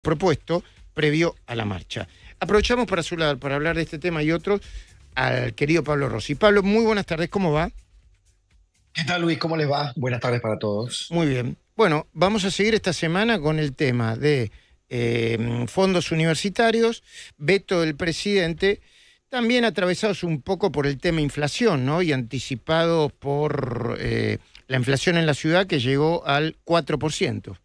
propuesto previo a la marcha. Aprovechamos para, su, para hablar de este tema y otros al querido Pablo Rossi. Pablo, muy buenas tardes, ¿cómo va? ¿Qué tal Luis? ¿Cómo les va? Buenas tardes para todos. Muy bien. Bueno, vamos a seguir esta semana con el tema de eh, fondos universitarios, veto del presidente, también atravesados un poco por el tema inflación, ¿no? Y anticipados por eh, la inflación en la ciudad que llegó al 4%.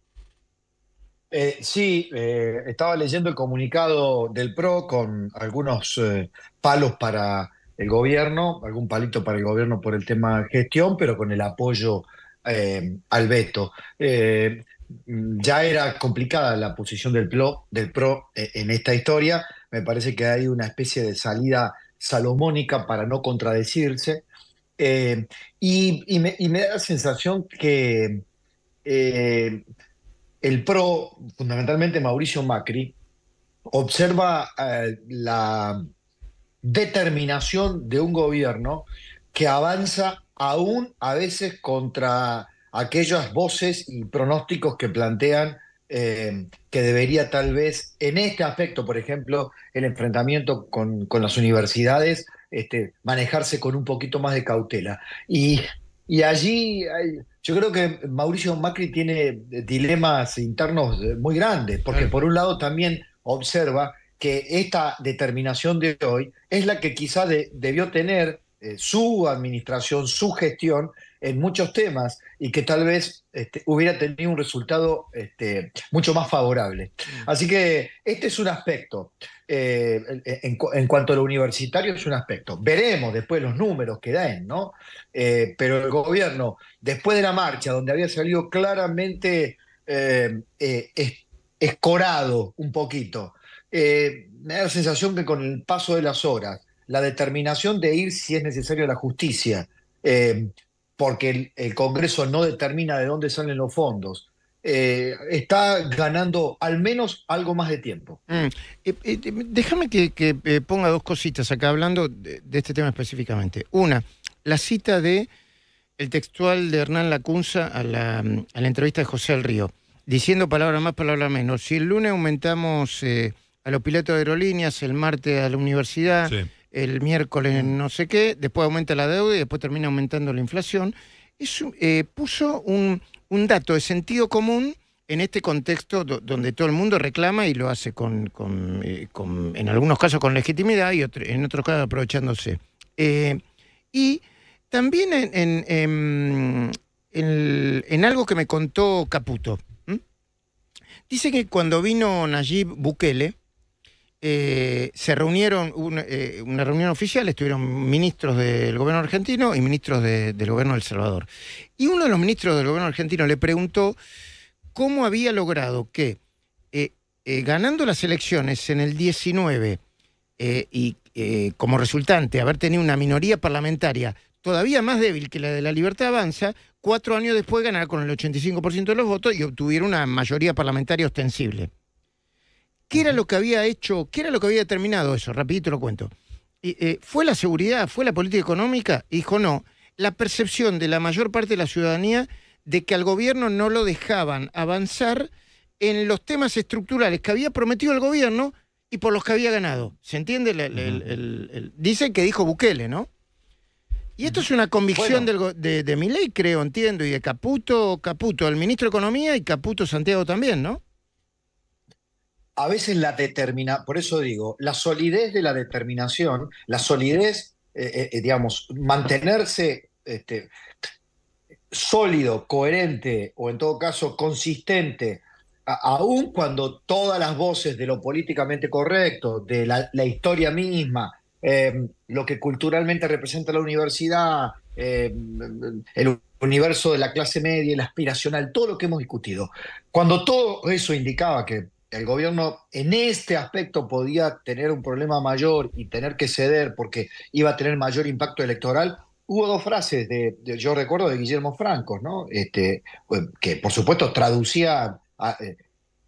Eh, sí, eh, estaba leyendo el comunicado del PRO con algunos eh, palos para el gobierno, algún palito para el gobierno por el tema de gestión, pero con el apoyo al veto. ya era complicada la posición del PRO, del PRO en esta historia. Me parece que hay una especie de salida salomónica para no contradecirse. y, me, da la sensación que el PRO, fundamentalmente Mauricio Macri, observa eh, la determinación de un gobierno que avanza aún a veces contra aquellas voces y pronósticos que plantean eh, que debería tal vez en este aspecto, por ejemplo, el enfrentamiento con, con las universidades, este, manejarse con un poquito más de cautela. Y y allí yo creo que Mauricio Macri tiene eh, dilemas internos eh, muy grandes, porque por un lado también observa que esta determinación de hoy es la que quizá debió tener eh, su administración, su gestión en muchos temas y que tal vez este, hubiera tenido un resultado este, mucho más favorable. Mm. Así que este es un aspecto. Eh, en, cuanto a lo universitario es un aspecto. Veremos después los números que dan, ¿no? Eh, pero el gobierno, después de la marcha, donde había salido claramente escorado un poquito, me da la sensación que con el paso de las horas, la determinación de ir si es necesario a la justicia, eh, porque el, Congreso no determina de dónde salen los fondos. Eh, está ganando al menos algo más de tiempo. Mm. Eh, déjame que, ponga dos cositas acá hablando de, este tema específicamente. Una, la cita de el textual de Hernán Lacunza a la, entrevista de José El Río, diciendo palabra más, palabra menos. Si el lunes aumentamos a los pilotos de aerolíneas, el martes a la universidad, el miércoles no sé qué, después aumenta la deuda y después termina aumentando la inflación. Eso, eh, puso un, dato de sentido común en este contexto donde todo el mundo reclama y lo hace con, eh, en algunos casos con legitimidad y en otros casos aprovechándose. Eh, y también en, algo que me contó Caputo. Dice que cuando vino Nayib Bukele, eh, se reunieron, eh, una reunión oficial, estuvieron ministros del gobierno argentino y ministros del gobierno de El Salvador. Y uno de los ministros del gobierno argentino le preguntó cómo había logrado que, eh, ganando las elecciones en el 19 y como resultante haber tenido una minoría parlamentaria todavía más débil que la de la Libertad Avanza, cuatro años después ganar con el 85% de los votos y obtuviera una mayoría parlamentaria ostensible. ¿Qué era lo que había hecho, qué era lo que había determinado eso? Rapidito lo cuento. Eh, ¿Fue la seguridad, fue la política económica? dijo, no, la percepción de la mayor parte de la ciudadanía de que al gobierno no lo dejaban avanzar en los temas estructurales que había prometido el gobierno y por los que había ganado. ¿Se entiende? El, dice que dijo Bukele, ¿no? Y esto es una convicción de, mi ley, creo, entiendo, y de Caputo, Caputo, el ministro de Economía y Caputo Santiago también, ¿no? a veces la determina, por eso digo, la solidez de la determinación, la solidez, eh, eh, eh, digamos, mantenerse este, sólido, coherente o en todo caso consistente, aún cuando todas las voces de lo políticamente correcto, de la, historia misma, lo que culturalmente representa la universidad, el universo de la clase media, el aspiracional, todo lo que hemos discutido, cuando todo eso indicaba que el gobierno en este aspecto podía tener un problema mayor y tener que ceder porque iba a tener mayor impacto electoral, hubo dos frases de, yo recuerdo de Guillermo Franco, ¿no? Este, pues, que por supuesto traducía eh,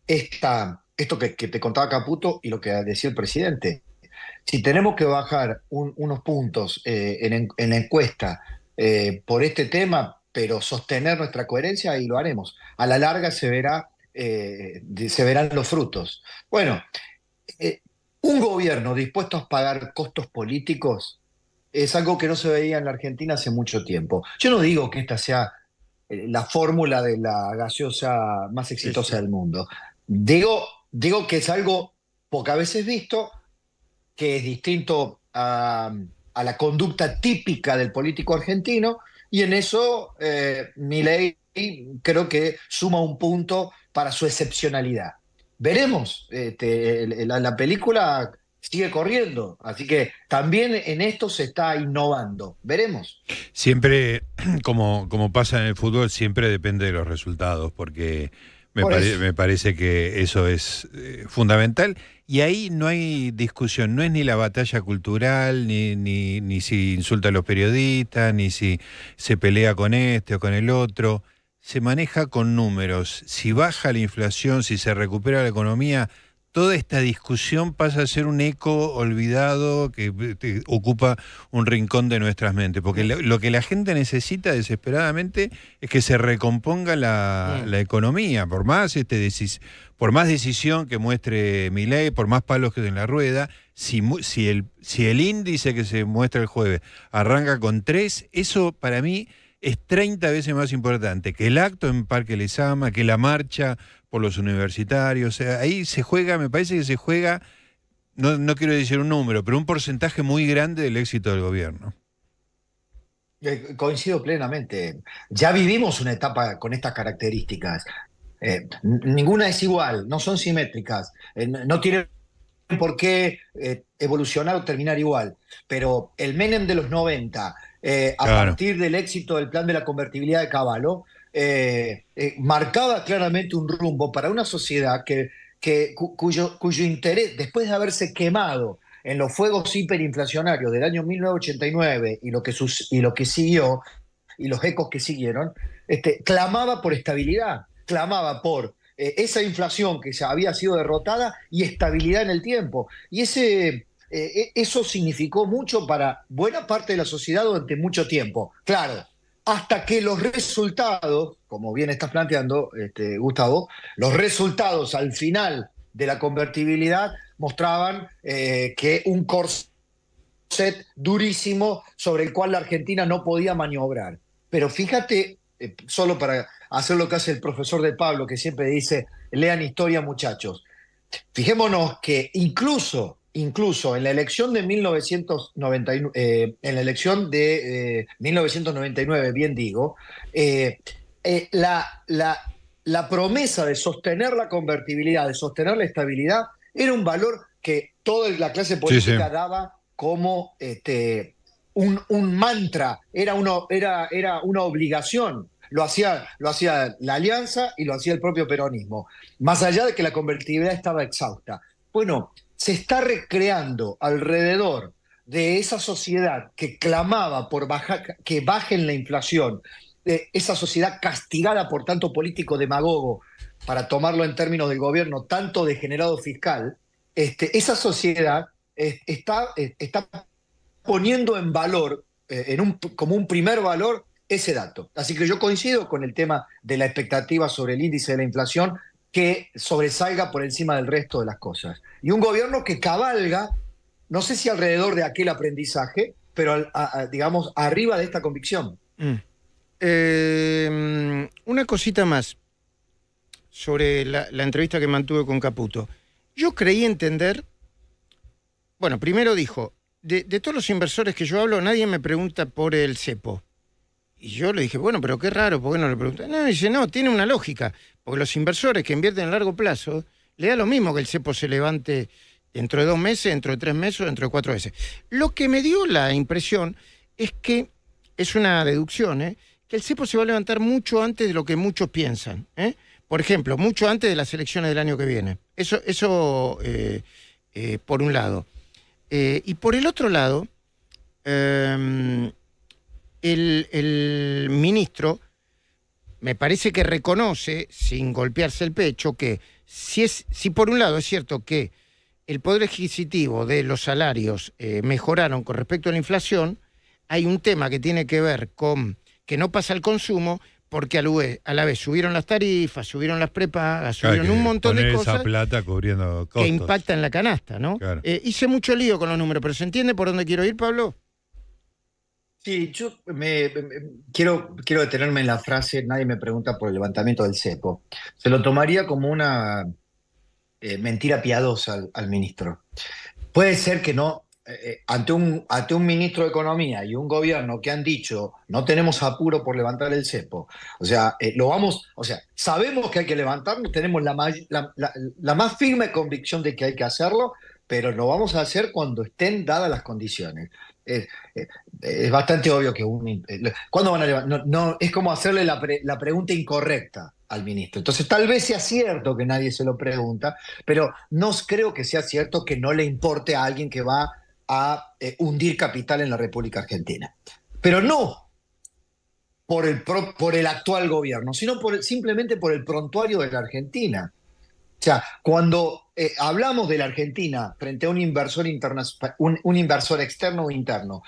esta, esto que, te contaba Caputo y lo que decía el presidente. Si tenemos que bajar unos puntos eh, en, la encuesta eh, por este tema, pero sostener nuestra coherencia, ahí lo haremos. A la larga se verá eh, se verán los frutos. Bueno, eh, un gobierno dispuesto a pagar costos políticos es algo que no se veía en la Argentina hace mucho tiempo. Yo no digo que esta sea eh, la fórmula de la gaseosa más exitosa del mundo. Digo, digo que es algo pocas veces visto, que es distinto a, la conducta típica del político argentino, y en eso mi ley creo que suma un punto para su excepcionalidad. Veremos, este, la, película sigue corriendo. Así que también en esto se está innovando. Veremos. Siempre, como, como pasa en el fútbol, siempre depende de los resultados, porque me, parece que eso es eh, fundamental. Y ahí no hay discusión, no es ni la batalla cultural, ni, ni, ni si insulta a los periodistas, ni si se pelea con este o con el otro se maneja con números. Si baja la inflación, si se recupera la economía, toda esta discusión pasa a ser un eco olvidado que eh, ocupa un rincón de nuestras mentes. Porque lo, que la gente necesita desesperadamente es que se recomponga la, economía. Por más, este, por más decisión que muestre ley por más palos que den la rueda, si, si, el, si el índice que se muestra el jueves arranca con tres, eso para mí es 30 veces más importante que el acto en Parque Lezama, que la marcha por los universitarios. ahí se juega, me parece que se juega, no, quiero decir un número, pero un porcentaje muy grande del éxito del gobierno. Eh, coincido plenamente. Ya vivimos una etapa con estas características. Eh, ninguna es igual, no son simétricas, eh, no tienen por qué evolucionar o terminar igual, pero el Menem de los 90, eh, a partir del éxito del plan de la convertibilidad de Caballo, eh, eh, marcaba claramente un rumbo para una sociedad que, que cuyo, cuyo interés, después de haberse quemado en los fuegos hiperinflacionarios del año 1989 y lo que, y lo que siguió, y los ecos que siguieron, este, clamaba por estabilidad, clamaba por esa inflación que había sido derrotada y estabilidad en el tiempo. Y ese, eh, e, eso significó mucho para buena parte de la sociedad durante mucho tiempo. Claro, hasta que los resultados, como bien estás planteando, este, Gustavo, los resultados al final de la convertibilidad mostraban eh, que un corset durísimo sobre el cual la Argentina no podía maniobrar. Pero fíjate, eh, solo para hacer lo que hace el profesor de Pablo, que siempre dice, lean historia muchachos, fijémonos que incluso incluso en la elección de 1999, eh, en la elección de 1999, eh, bien digo, eh, la, la, promesa de sostener la convertibilidad, de sostener la estabilidad, era un valor que toda la clase política daba como este, un, mantra, era, uno, era, era una obligación. Lo hacía, lo hacía la alianza y lo hacía el propio peronismo, más allá de que la convertibilidad estaba exhausta. Bueno, se está recreando alrededor de esa sociedad que clamaba por que bajen la inflación, eh, esa sociedad castigada por tanto político demagogo, para tomarlo en términos del gobierno, tanto degenerado fiscal, este, esa sociedad está, eh, está, poniendo en valor, eh, en un, como un primer valor, ese dato. Así que yo coincido con el tema de la expectativa sobre el índice de la inflación, que sobresalga por encima del resto de las cosas. Y un gobierno que cabalga, no sé si alrededor de aquel aprendizaje, pero digamos arriba de esta convicción. Mm. Eh, una cosita más sobre la, entrevista que mantuve con Caputo. Yo creí entender, bueno, primero dijo, de todos los inversores que yo hablo, nadie me pregunta por el cepo. Y yo le dije, bueno, pero qué raro, ¿por qué no le pregunté? No, dice, no, tiene una lógica, porque los inversores que invierten a largo plazo, le da lo mismo que el cepo se levante dentro de dos meses, dentro de tres meses, dentro de cuatro meses. Lo que me dio la impresión es que, es una deducción, ¿eh? que el cepo se va a levantar mucho antes de lo que muchos piensan. ¿eh? Por ejemplo, mucho antes de las elecciones del año que viene. Eso, eso eh, eh, por un lado. y por el otro lado, em, el, ministro me parece que reconoce, sin golpearse el pecho, que si, es, si por un lado es cierto que el poder adquisitivo de los salarios eh, mejoraron con respecto a la inflación, hay un tema que tiene que ver con que no pasa el consumo, porque a la vez, subieron las tarifas, subieron las prepagas, subieron un montón de cosas esa plata cubriendo costos. que en la canasta, ¿no? Eh, hice mucho lío con los números, pero ¿se entiende por dónde quiero ir, Pablo? Sí, yo quiero, quiero detenerme en la frase, nadie me pregunta por el levantamiento del cepo. Se lo tomaría como una eh, mentira piadosa al, ministro. Puede ser que no, eh, eh, ante, un, ante un ministro de Economía y un gobierno que han dicho, no tenemos apuro por levantar el cepo. O sea, lo vamos, o sea, sabemos que hay que levantarlo, tenemos la más firme convicción de que hay que hacerlo, pero lo vamos a hacer cuando estén dadas las condiciones. Eh, es, bastante obvio que eh, van a no, es como hacerle la, pregunta incorrecta al ministro. Entonces, tal vez sea cierto que nadie se lo pregunta, pero no creo que sea cierto que no le importe a alguien que va a eh, hundir capital en la República Argentina. Pero no por el, por el actual gobierno, sino por, simplemente por el prontuario de la Argentina. O sea, cuando eh, hablamos de la Argentina frente a un inversor, un, un inversor externo o interno,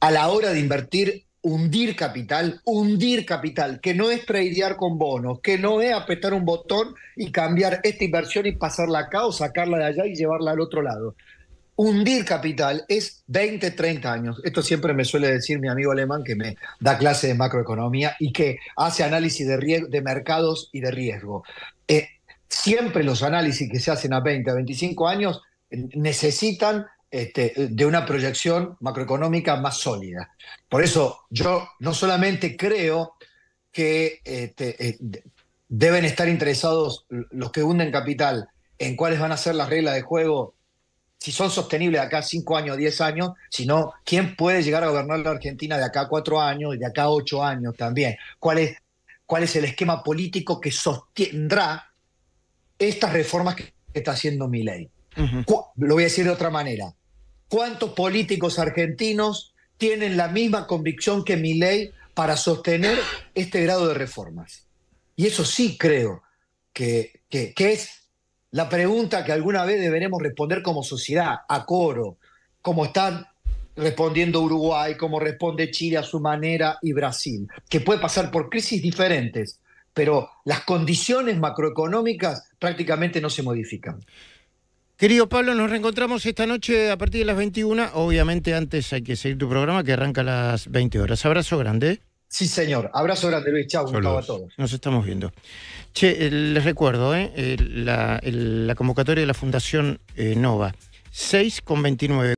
a la hora de invertir, hundir capital, hundir capital, que no es tradear con bonos, que no es apretar un botón y cambiar esta inversión y pasarla acá o sacarla de allá y llevarla al otro lado. Hundir capital es 20, 30 años. Esto siempre me suele decir mi amigo alemán que me da clase de macroeconomía y que hace análisis de, riesgo, de mercados y de riesgo. Eh, siempre los análisis que se hacen a 20, a 25 años eh, necesitan este, eh, de una proyección macroeconómica más sólida. Por eso yo no solamente creo que este, eh, deben estar interesados los que hunden capital en cuáles van a ser las reglas de juego, si son sostenibles de acá 5 años, 10 años, sino quién puede llegar a gobernar la Argentina de acá 4 años y de acá 8 años también. ¿Cuál es, cuál es el esquema político que sostendrá estas reformas que está haciendo mi ley. Lo voy a decir de otra manera. ¿Cuántos políticos argentinos tienen la misma convicción que mi ley para sostener este grado de reformas? Y eso sí creo que, que es la pregunta que alguna vez deberemos responder como sociedad, a coro, como están respondiendo Uruguay, como responde Chile a su manera y Brasil, que puede pasar por crisis diferentes, pero las condiciones macroeconómicas prácticamente no se modifican. Querido Pablo, nos reencontramos esta noche a partir de las 21. Obviamente antes hay que seguir tu programa que arranca a las 20 horas. Abrazo grande. Sí, señor. Abrazo grande, Luis. Chau, Gustavo a todos. Nos estamos viendo. Che, eh, les recuerdo, eh, la, convocatoria de la Fundación eh, Nova, 6 con 29.